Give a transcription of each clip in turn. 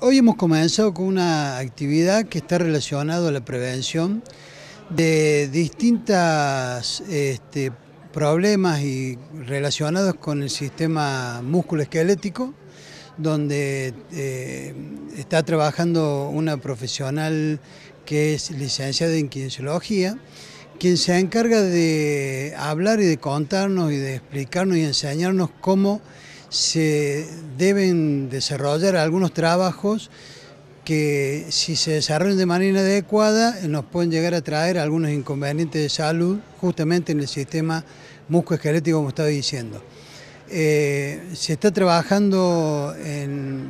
Hoy hemos comenzado con una actividad que está relacionada a la prevención de distintas este, problemas y relacionados con el sistema músculo-esquelético, donde eh, está trabajando una profesional que es licenciada en kinesiología, quien se encarga de hablar y de contarnos y de explicarnos y enseñarnos cómo se deben desarrollar algunos trabajos que si se desarrollan de manera adecuada nos pueden llegar a traer algunos inconvenientes de salud justamente en el sistema musculoesquelético como estaba diciendo. Eh, se está trabajando en,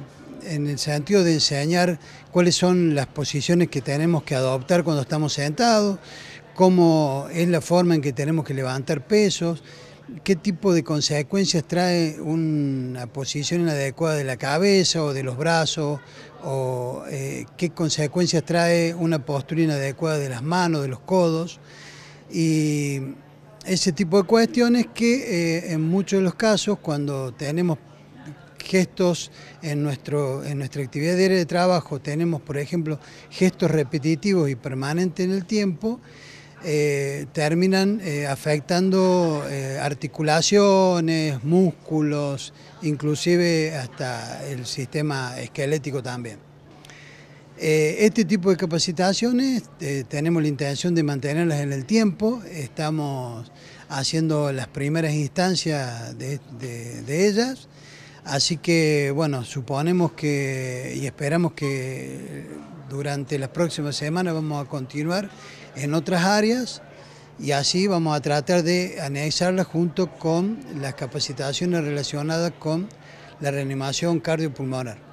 el sentido de enseñar cuáles son las posiciones que tenemos que adoptar cuando estamos sentados, cómo es la forma en que tenemos que levantar pesos, qué tipo de consecuencias trae una posición inadecuada de la cabeza o de los brazos, o eh, qué consecuencias trae una postura inadecuada de las manos, de los codos, y ese tipo de cuestiones que eh, en muchos de los casos cuando tenemos gestos en, en nuestra actividad diaria de trabajo, tenemos por ejemplo gestos repetitivos y permanentes en el tiempo, eh, terminan eh, afectando eh, articulaciones, músculos, inclusive hasta el sistema esquelético también. este tipo de capacitaciones tenemos la intención de mantenerlas en el tiempo, estamos haciendo las primeras instancias de ellas, así que bueno, suponemos que y esperamos que durante las próximas semanas vamos a continuar en otras áreas y así vamos a tratar de analizarlas junto con las capacitaciones relacionadas con la reanimación cardiopulmonar.